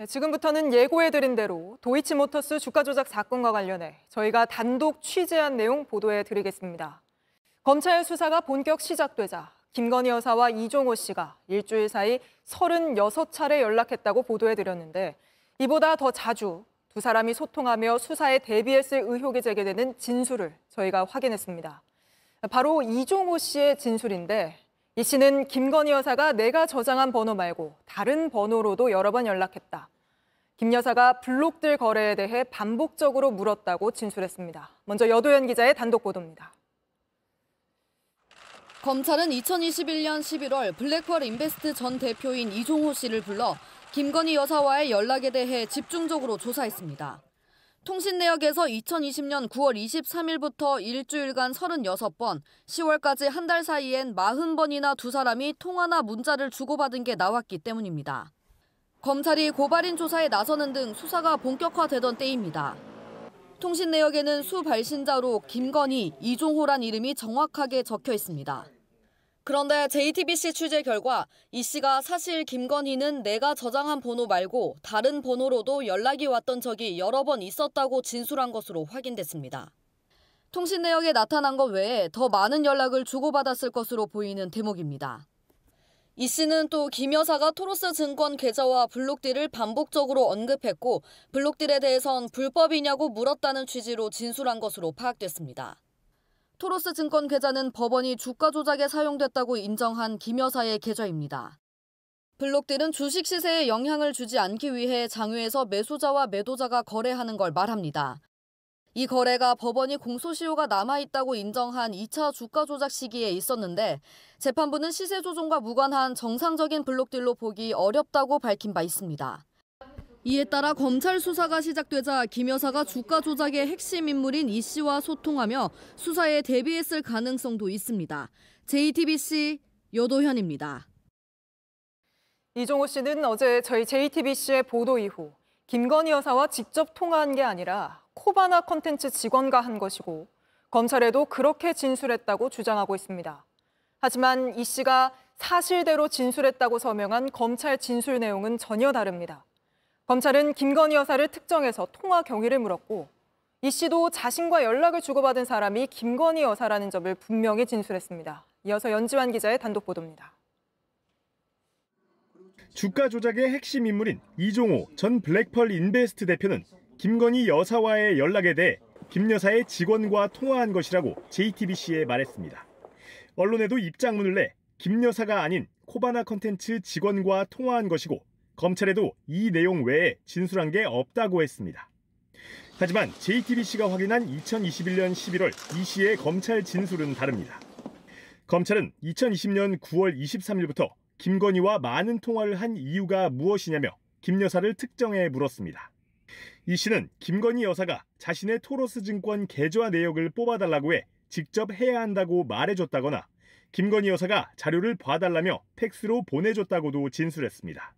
네, 지금부터는 예고해드린 대로 도이치모터스 주가 조작 사건과 관련해 저희가 단독 취재한 내용 보도해드리겠습니다. 검찰 수사가 본격 시작되자 김건희 여사와 이종호 씨가 일주일 사이 36차례 연락했다고 보도해드렸는데 이보다 더 자주 두 사람이 소통하며 수사에 대비했을 의혹이 제기되는 진술을 저희가 확인했습니다. 바로 이종호 씨의 진술인데 이 씨는 김건희 여사가 내가 저장한 번호 말고 다른 번호로도 여러 번 연락했다. 김 여사가 블록들 거래에 대해 반복적으로 물었다고 진술했습니다. 먼저 여도현 기자의 단독 보도입니다. 검찰은 2021년 11월 블랙홀 인베스트 전 대표인 이종호 씨를 불러 김건희 여사와의 연락에 대해 집중적으로 조사했습니다. 통신내역에서 2020년 9월 23일부터 일주일간 36번, 10월까지 한 달 사이엔 40번이나 두 사람이 통화나 문자를 주고받은 게 나왔기 때문입니다. 검찰이 고발인 조사에 나서는 등 수사가 본격화되던 때입니다. 통신 내역에는 수 발신자로 김건희, 이종호란 이름이 정확하게 적혀 있습니다. 그런데 JTBC 취재 결과 이 씨가 사실 김건희는 내가 저장한 번호 말고 다른 번호로도 연락이 왔던 적이 여러 번 있었다고 진술한 것으로 확인됐습니다. 통신 내역에 나타난 것 외에 더 많은 연락을 주고받았을 것으로 보이는 대목입니다. 이 씨는 또 김 여사가 토로스 증권 계좌와 블록딜을 반복적으로 언급했고 블록딜에 대해선 불법이냐고 물었다는 취지로 진술한 것으로 파악됐습니다. 토로스 증권 계좌는 법원이 주가 조작에 사용됐다고 인정한 김 여사의 계좌입니다. 블록딜은 주식 시세에 영향을 주지 않기 위해 장외에서 매수자와 매도자가 거래하는 걸 말합니다. 이 거래가 법원이 공소시효가 남아있다고 인정한 2차 주가 조작 시기에 있었는데 재판부는 시세 조종과 무관한 정상적인 블록딜로 보기 어렵다고 밝힌 바 있습니다. 이에 따라 검찰 수사가 시작되자 김 여사가 주가 조작의 핵심 인물인 이 씨와 소통하며 수사에 대비했을 가능성도 있습니다. JTBC 여도현입니다. 이종호 씨는 어제 저희 JTBC의 보도 이후 김건희 여사와 직접 통화한 게 아니라 코바나 컨텐츠 직원과 한 것이고 검찰에도 그렇게 진술했다고 주장하고 있습니다. 하지만 이 씨가 사실대로 진술했다고 서명한 검찰 진술 내용은 전혀 다릅니다. 검찰은 김건희 여사를 특정해서 통화 경위를 물었고 이 씨도 자신과 연락을 주고받은 사람이 김건희 여사라는 점을 분명히 진술했습니다. 이어서 연지환 기자의 단독 보도입니다. 주가 조작의 핵심 인물인 이종호 전 블랙펄 인베스트 대표는 김건희 여사와의 연락에 대해 김 여사의 직원과 통화한 것이라고 JTBC에 말했습니다. 언론에도 입장문을 내 김 여사가 아닌 코바나 컨텐츠 직원과 통화한 것이고 검찰에도 이 내용 외에 진술한 게 없다고 했습니다. 하지만 JTBC가 확인한 2021년 11월 이 씨의 검찰 진술은 다릅니다. 검찰은 2020년 9월 23일부터 김건희와 많은 통화를 한 이유가 무엇이냐며 김 여사를 특정해 물었습니다. 이 씨는 김건희 여사가 자신의 토로스 증권 계좌 내역을 뽑아달라고 해 직접 해야 한다고 말해줬다거나 김건희 여사가 자료를 봐달라며 팩스로 보내줬다고도 진술했습니다.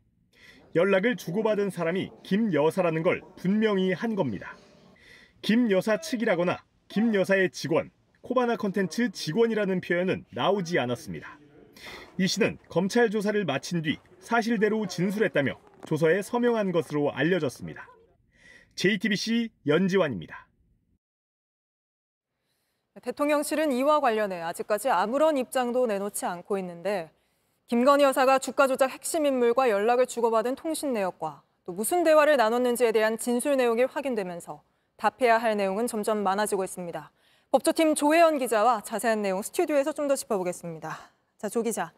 연락을 주고받은 사람이 김 여사라는 걸 분명히 한 겁니다. 김 여사 측이라거나 김 여사의 직원, 코바나 컨텐츠 직원이라는 표현은 나오지 않았습니다. 이 씨는 검찰 조사를 마친 뒤 사실대로 진술했다며 조서에 서명한 것으로 알려졌습니다. JTBC 연지환입니다. 대통령실은 이와 관련해 아직까지 아무런 입장도 내놓지 않고 있는데 김건희 여사가 주가 조작 핵심 인물과 연락을 주고받은 통신 내역과 또 무슨 대화를 나눴는지에 대한 진술 내용이 확인되면서 답해야 할 내용은 점점 많아지고 있습니다. 법조팀 조혜연 기자와 자세한 내용 스튜디오에서 좀 더 짚어보겠습니다. 자, 조 기자.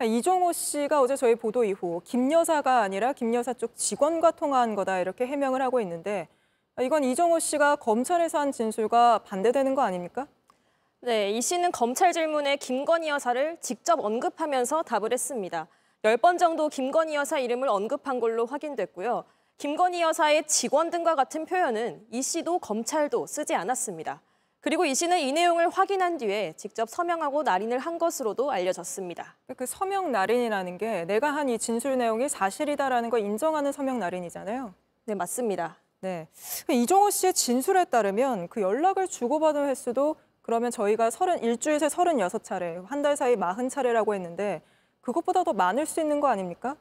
아, 이종호 씨가 어제 저희 보도 이후 김 여사가 아니라 김 여사 쪽 직원과 통화한 거다 이렇게 해명을 하고 있는데 아, 이건 이종호 씨가 검찰에서 한 진술과 반대되는 거 아닙니까? 네, 이 씨는 검찰 질문에 김건희 여사를 직접 언급하면서 답을 했습니다. 10번 정도 김건희 여사 이름을 언급한 걸로 확인됐고요. 김건희 여사의 직원 등과 같은 표현은 이 씨도 검찰도 쓰지 않았습니다. 그리고 이 씨는 이 내용을 확인한 뒤에 직접 서명하고 날인을 한 것으로도 알려졌습니다. 그러니까 그 서명 날인이라는 게 내가 한 이 진술 내용이 사실이다라는 걸 인정하는 서명 날인이잖아요. 네, 맞습니다. 네. 이종호 씨의 진술에 따르면 그 연락을 주고받은 횟수도 그러면 저희가 30, 일주일에 36차례, 한 달 사이 40차례라고 했는데 그것보다 더 많을 수 있는 거 아닙니까?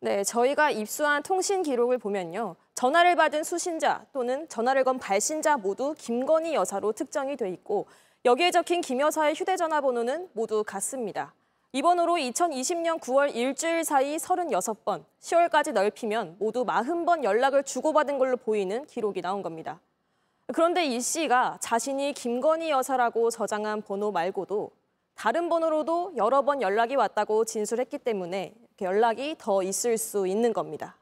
네, 저희가 입수한 통신 기록을 보면요. 전화를 받은 수신자 또는 전화를 건 발신자 모두 김건희 여사로 특정이 돼 있고 여기에 적힌 김 여사의 휴대전화 번호는 모두 같습니다. 이번으로 2020년 9월 일주일 사이 36번, 10월까지 넓히면 모두 40번 연락을 주고받은 걸로 보이는 기록이 나온 겁니다. 그런데 이 씨가 자신이 김건희 여사라고 저장한 번호 말고도 다른 번호로도 여러 번 연락이 왔다고 진술했기 때문에 연락이 더 있을 수 있는 겁니다.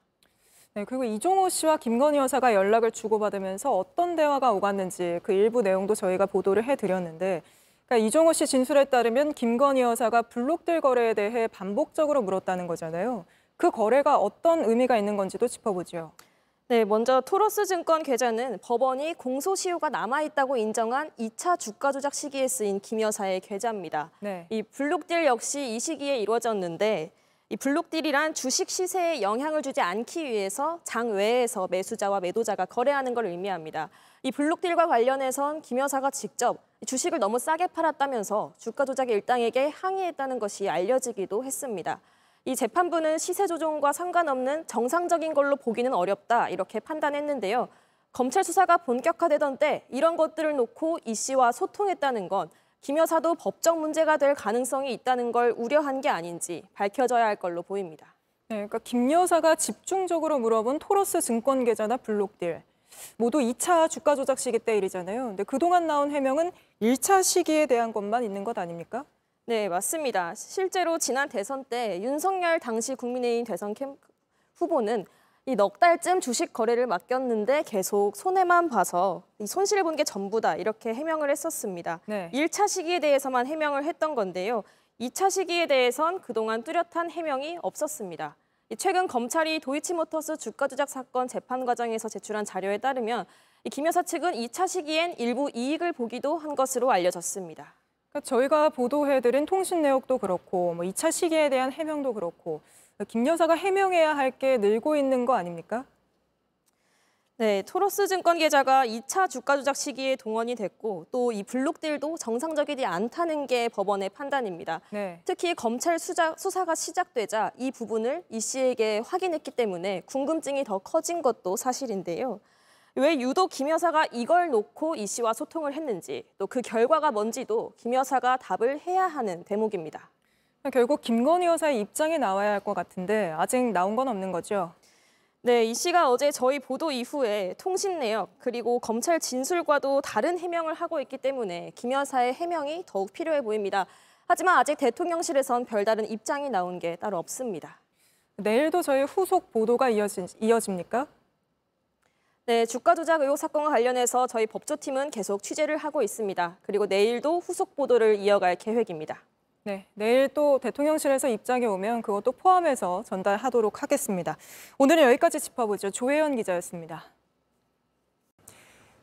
네, 그리고 이종호 씨와 김건희 여사가 연락을 주고받으면서 어떤 대화가 오갔는지 그 일부 내용도 저희가 보도를 해드렸는데 그러니까 이종호 씨 진술에 따르면 김건희 여사가 블록들 거래에 대해 반복적으로 물었다는 거잖아요. 그 거래가 어떤 의미가 있는 건지도 짚어보죠. 네, 먼저 토로스 증권 계좌는 법원이 공소시효가 남아있다고 인정한 2차 주가 조작 시기에 쓰인 김 여사의 계좌입니다. 네. 이 블록딜 역시 이 시기에 이루어졌는데 이 블록딜이란 주식 시세에 영향을 주지 않기 위해서 장외에서 매수자와 매도자가 거래하는 걸 의미합니다. 이 블록딜과 관련해선 김 여사가 직접 주식을 너무 싸게 팔았다면서 주가 조작 일당에게 항의했다는 것이 알려지기도 했습니다. 이 재판부는 시세 조정과 상관없는 정상적인 걸로 보기는 어렵다 이렇게 판단했는데요. 검찰 수사가 본격화되던 때 이런 것들을 놓고 이 씨와 소통했다는 건 김 여사도 법적 문제가 될 가능성이 있다는 걸 우려한 게 아닌지 밝혀져야 할 걸로 보입니다. 네, 그러니까 김 여사가 집중적으로 물어본 토러스 증권 계좌나 블록딜, 모두 2차 주가 조작 시기 때 일이잖아요. 근데 그동안 나온 해명은 1차 시기에 대한 것만 있는 것 아닙니까? 네, 맞습니다. 실제로 지난 대선 때 윤석열 당시 국민의힘 대선 캠 후보는 이 넉 달쯤 주식 거래를 맡겼는데 계속 손해만 봐서 이 손실을 본 게 전부다 이렇게 해명을 했었습니다. 네. 1차 시기에 대해서만 해명을 했던 건데요. 2차 시기에 대해선 그동안 뚜렷한 해명이 없었습니다. 최근 검찰이 도이치모터스 주가 조작 사건 재판 과정에서 제출한 자료에 따르면 김 여사 측은 2차 시기엔 일부 이익을 보기도 한 것으로 알려졌습니다. 그러니까 저희가 보도해드린 통신 내역도 그렇고 뭐 2차 시기에 대한 해명도 그렇고 김 여사가 해명해야 할 게 늘고 있는 거 아닙니까? 네, 토로스 증권 계좌가 2차 주가 조작 시기에 동원이 됐고 또 이 블록딜도 정상적이지 않다는 게 법원의 판단입니다. 네. 특히 검찰 수사, 수사가 시작되자 이 부분을 이 씨에게 확인했기 때문에 궁금증이 더 커진 것도 사실인데요. 왜 유독 김 여사가 이걸 놓고 이 씨와 소통을 했는지 또 그 결과가 뭔지도 김 여사가 답을 해야 하는 대목입니다. 결국 김건희 여사의 입장이 나와야 할 것 같은데 아직 나온 건 없는 거죠? 네, 이 씨가 어제 저희 보도 이후에 통신 내역 그리고 검찰 진술과도 다른 해명을 하고 있기 때문에 김 여사의 해명이 더욱 필요해 보입니다. 하지만 아직 대통령실에선 별다른 입장이 나온 게 따로 없습니다. 내일도 저희 후속 보도가 이어진, 이어집니까? 네, 주가 조작 의혹 사건과 관련해서 저희 법조팀은 계속 취재를 하고 있습니다. 그리고 내일도 후속 보도를 이어갈 계획입니다. 네, 내일 또 대통령실에서 입장이 오면 그것도 포함해서 전달하도록 하겠습니다. 오늘은 여기까지 짚어보죠. 조혜연 기자였습니다.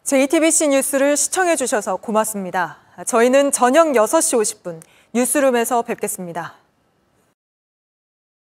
JTBC 뉴스를 시청해 주셔서 고맙습니다. 저희는 저녁 6시 50분 뉴스룸에서 뵙겠습니다.